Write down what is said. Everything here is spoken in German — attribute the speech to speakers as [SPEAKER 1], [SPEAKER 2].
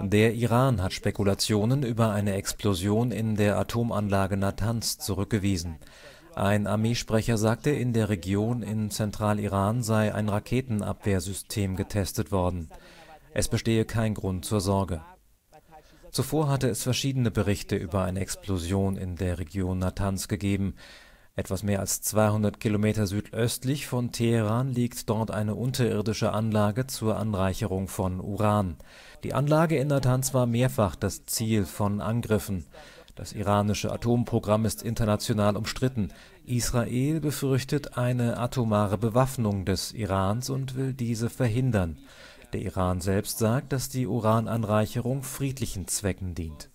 [SPEAKER 1] Der Iran hat Spekulationen über eine Explosion in der Atomanlage Natanz zurückgewiesen. Ein Armeesprecher sagte, in der Region in Zentraliran sei ein Raketenabwehrsystem getestet worden. Es bestehe kein Grund zur Sorge. Zuvor hatte es verschiedene Berichte über eine Explosion in der Region Natanz gegeben. Etwas mehr als 200 Kilometer südöstlich von Teheran liegt dort eine unterirdische Anlage zur Anreicherung von Uran. Die Anlage in Natanz war mehrfach das Ziel von Angriffen. Das iranische Atomprogramm ist international umstritten. Israel befürchtet eine atomare Bewaffnung des Irans und will diese verhindern. Der Iran selbst sagt, dass die Urananreicherung friedlichen Zwecken dient.